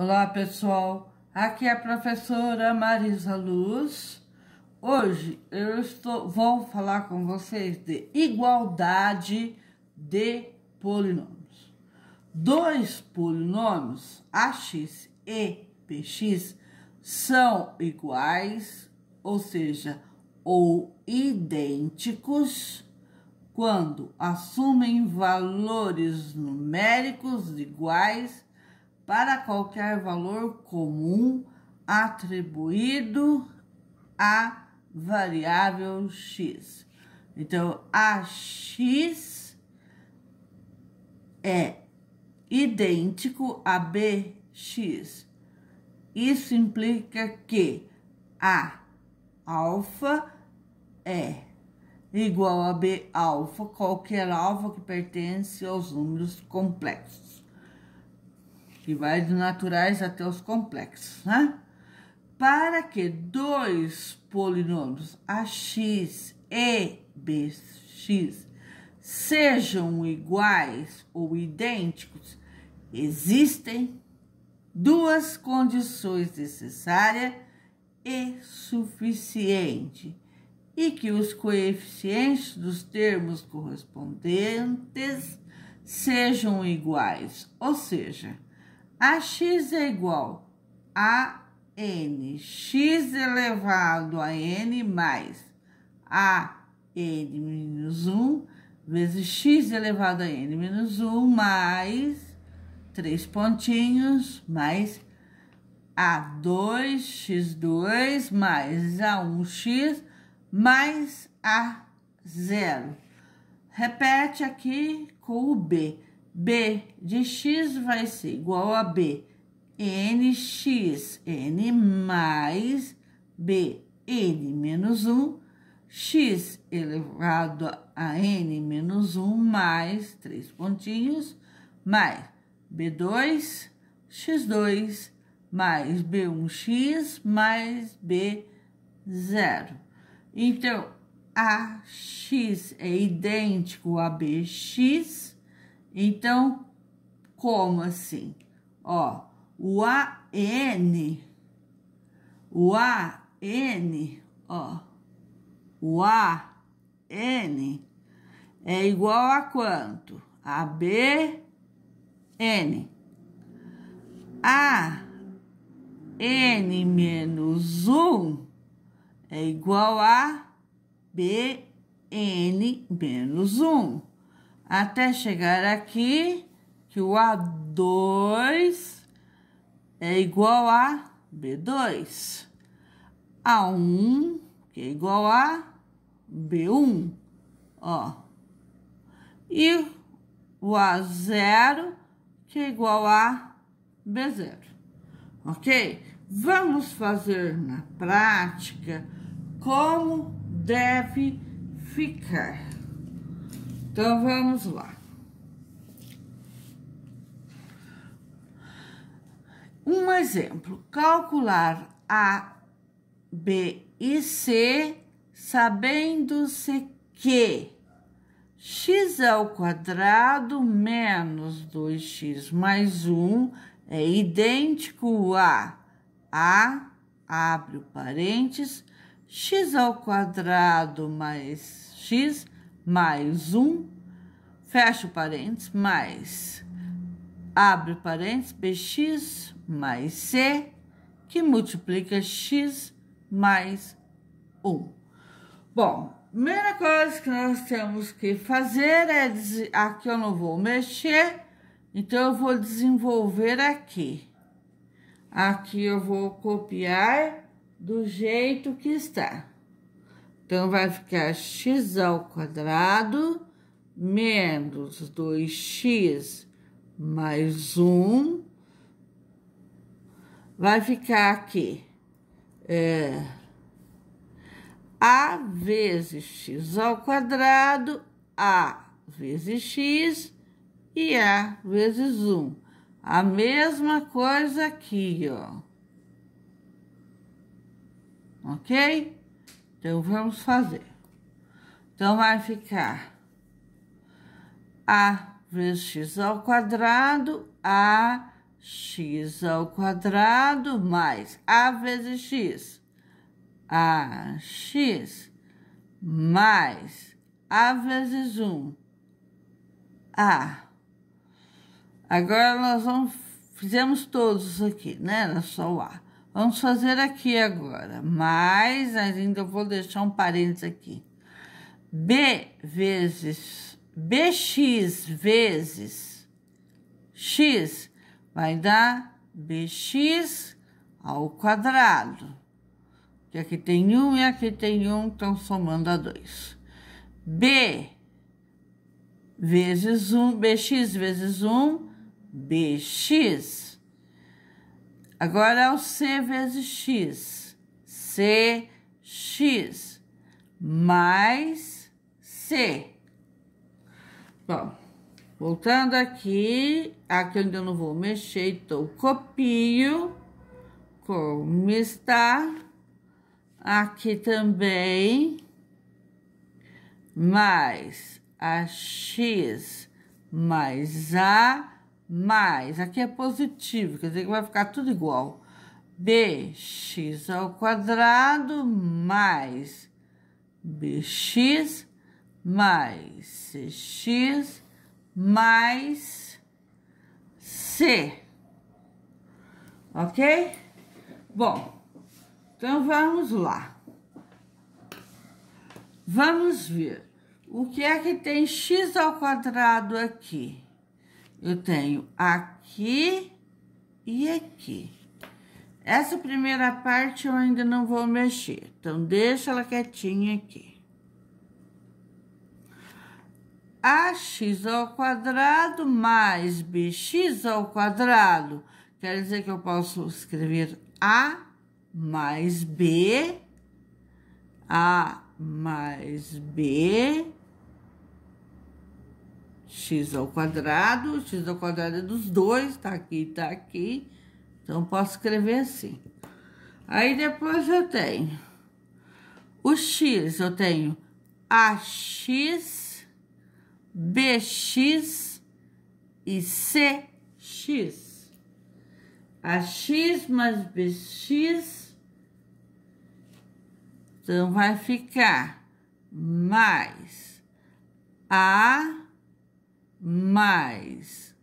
Olá pessoal, aqui é a professora Marisa Luz. Hoje eu estou, vou falar com vocês de igualdade de polinômios. Dois polinômios, ax e px, são iguais, ou seja, ou idênticos, quando assumem valores numéricos iguais para qualquer valor comum atribuído à variável x. Então, a x é idêntico a bx. Isso implica que a alfa é igual a b alfa, qualquer alfa que pertence aos números complexos que vai de naturais até os complexos, né? Para que dois polinômios ax e bx sejam iguais ou idênticos, existem duas condições necessárias e suficiente e que os coeficientes dos termos correspondentes sejam iguais, ou seja, ax é igual a n x elevado a n mais a n menos 1 vezes x elevado a n menos 1 mais três pontinhos mais a2x2 mais a1x mais a0. Repete aqui com o b. B de x vai ser igual a B nx, n mais b, n menos 1, x elevado a n menos 1 mais três pontinhos, mais b2, x2, mais b1x, mais b0. Então, ax é idêntico a bx, então, como assim? Ó, o AN, o AN, ó, o AN é igual a quanto? A B, N. A N menos 1 é igual a n menos 1 até chegar aqui, que o A2 é igual a B2. A1, que é igual a B1, ó. E o A0, que é igual a B0, ok? Vamos fazer na prática como deve ficar. Então, vamos lá. Um exemplo, calcular A, B e C, sabendo-se que x ao quadrado menos 2x mais 1 é idêntico a a abre o parênteses x ao quadrado mais x mais um fecha parênteses, mais, abre parênteses, bx mais c, que multiplica x mais 1. Bom, primeira coisa que nós temos que fazer é dizer, aqui eu não vou mexer, então eu vou desenvolver aqui. Aqui eu vou copiar do jeito que está. Então, vai ficar x ao quadrado menos 2x mais 1. Vai ficar aqui é, a vezes x ao quadrado, a vezes x e a vezes 1. A mesma coisa aqui, ó. Ok? Então, vamos fazer. Então, vai ficar A vezes x ao quadrado, A x ao quadrado mais A vezes x, A x mais A vezes 1, A. Agora, nós vamos, fizemos todos aqui, né? Era só o A. Vamos fazer aqui agora, mas ainda vou deixar um parênteses aqui. B vezes, BX vezes X vai dar BX ao quadrado. Que aqui tem 1 um, e aqui tem 1, um, então somando a 2. B vezes 1, um, BX vezes 1, BX Agora é o C vezes X. CX mais C. Bom, voltando aqui, aqui onde eu não vou mexer, então copio, como está, aqui também, mais a X mais A mais, aqui é positivo, quer dizer que vai ficar tudo igual. bx ao quadrado mais bx mais cx mais c. Ok? Bom, então vamos lá. Vamos ver. O que é que tem x ao quadrado aqui? Eu tenho aqui e aqui. Essa primeira parte eu ainda não vou mexer, então deixa ela quietinha aqui. AX ao quadrado mais BX ao quadrado, quer dizer que eu posso escrever A mais B, A mais B x ao quadrado, x ao quadrado é dos dois, tá aqui, tá aqui. Então, posso escrever assim. Aí, depois eu tenho o x, eu tenho ax, bx e cx. ax mais bx, então, vai ficar mais a mais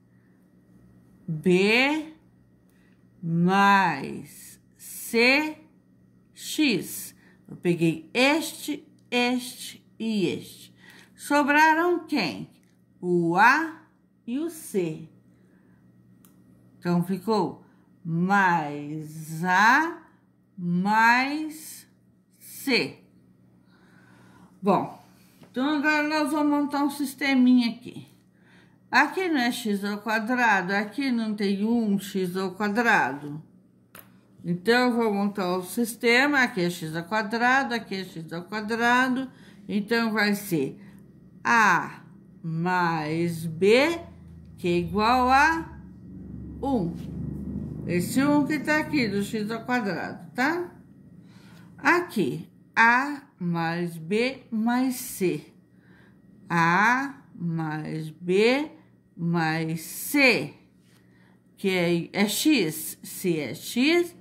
B mais C X. Eu peguei este, este e este. Sobraram quem? O A e o C. Então ficou mais A mais C. Bom, então agora nós vamos montar um sisteminha aqui. Aqui não é x ao quadrado, aqui não tem um x ao quadrado. Então, eu vou montar o sistema, aqui é x ao quadrado, aqui é x ao quadrado. Então, vai ser a mais b, que é igual a 1. Esse 1 que está aqui, do x ao quadrado, tá? Aqui, a mais b mais c. a mais b mais C, que é, é X. Se é X,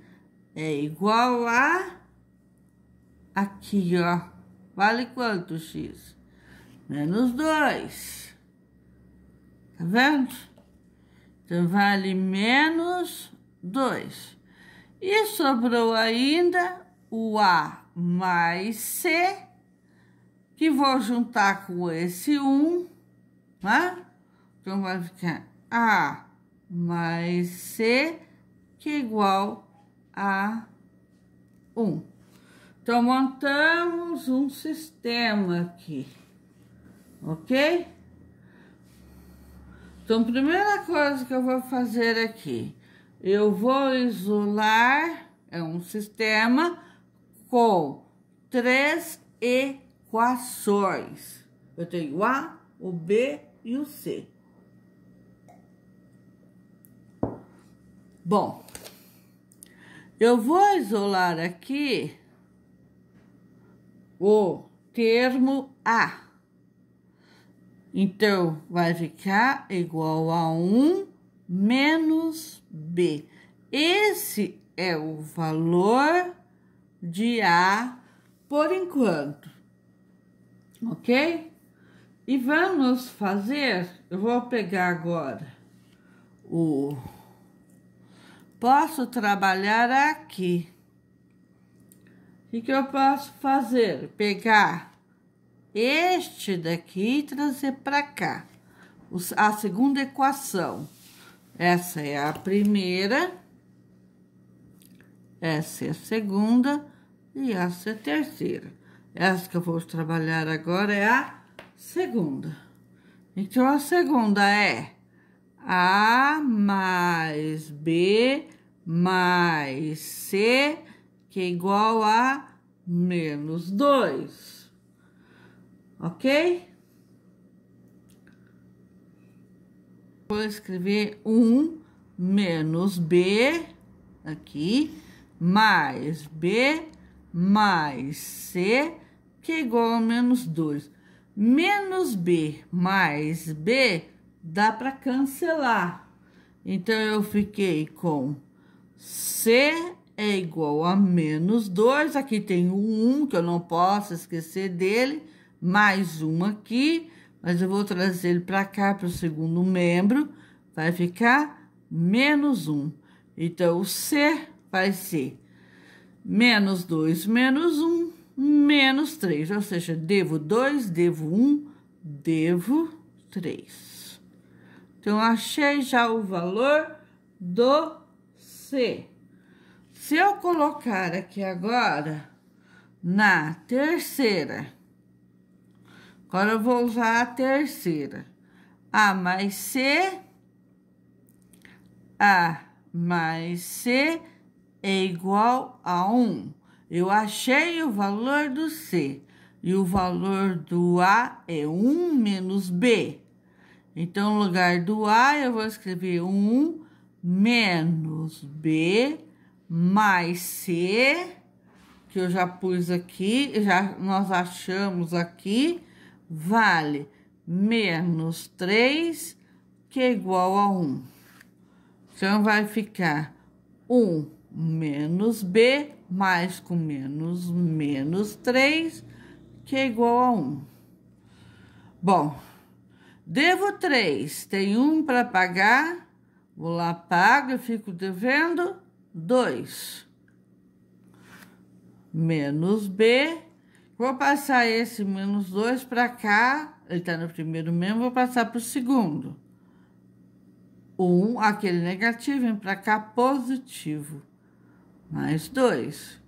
é igual a aqui, ó. Vale quanto X? Menos 2. Tá vendo? Então, vale menos 2. E sobrou ainda o A mais C, que vou juntar com esse 1, um, né? Então, vai ficar A mais C, que é igual a 1. Então, montamos um sistema aqui, ok? Então, primeira coisa que eu vou fazer aqui, eu vou isolar, é um sistema com três equações. Eu tenho o A, o B e o C. Bom, eu vou isolar aqui o termo A. Então, vai ficar igual a 1 menos B. Esse é o valor de A por enquanto, ok? E vamos fazer, eu vou pegar agora o Posso trabalhar aqui. O que eu posso fazer? Pegar este daqui e trazer para cá. A segunda equação. Essa é a primeira. Essa é a segunda. E essa é a terceira. Essa que eu vou trabalhar agora é a segunda. Então, a segunda é A mais B mais C, que é igual a menos 2. Ok? Vou escrever 1 menos B aqui, mais B mais C, que é igual a menos 2. Menos B mais B dá para cancelar. Então, eu fiquei com C é igual a menos 2. Aqui tem o um 1, um, que eu não posso esquecer dele. Mais um aqui. Mas eu vou trazer ele para cá, para o segundo membro. Vai ficar menos 1. Um. Então, o C vai ser menos 2 menos 1, menos 3. Ou seja, devo 2, devo 1, devo 3. Então, achei já o valor do C. Se eu colocar aqui agora na terceira, agora eu vou usar a terceira. A mais C, A mais C é igual a 1. Eu achei o valor do C e o valor do A é 1 menos B. Então, no lugar do A, eu vou escrever 1 menos B mais C, que eu já pus aqui, já nós achamos aqui, vale menos 3, que é igual a 1. Então, vai ficar 1 menos B, mais com menos, menos 3, que é igual a 1. Bom, devo 3, tem 1 para pagar Vou lá, pago e fico devendo 2. Menos B. Vou passar esse menos 2 para cá. Ele está no primeiro mesmo, vou passar para o segundo. 1, um, aquele negativo, vem para cá positivo. Mais 2.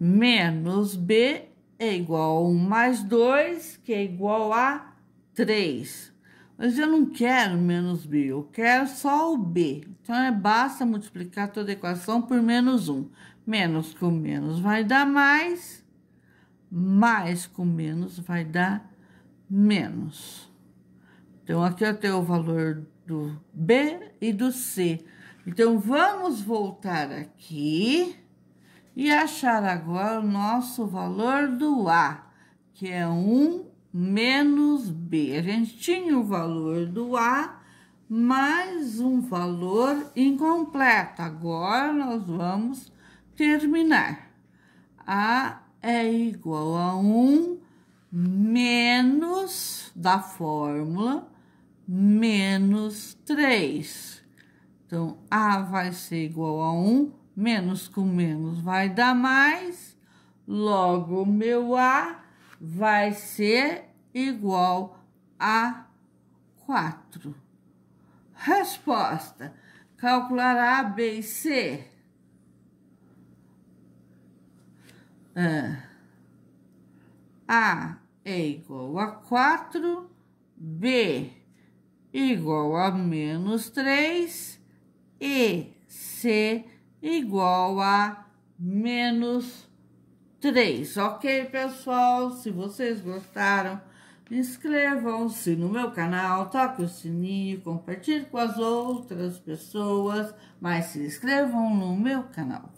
Menos B é igual a 1 um mais 2, que é igual a 3. Mas eu não quero menos B, eu quero só o B. Então, é basta multiplicar toda a equação por menos 1. Menos com menos vai dar mais, mais com menos vai dar menos. Então, aqui eu tenho o valor do B e do C. Então, vamos voltar aqui e achar agora o nosso valor do A, que é 1 menos B. A gente tinha o valor do A mais um valor incompleto. Agora, nós vamos terminar. A é igual a 1 menos, da fórmula, menos 3. Então, A vai ser igual a 1, menos com menos vai dar mais. Logo, meu A vai ser igual a 4. Resposta: calcular A, B e C. Ah. A é igual a 4, B igual a menos 3 e C igual a menos 3. Ok, pessoal? Se vocês gostaram, Inscrevam-se no meu canal, toque o sininho, compartilhe com as outras pessoas, mas se inscrevam no meu canal.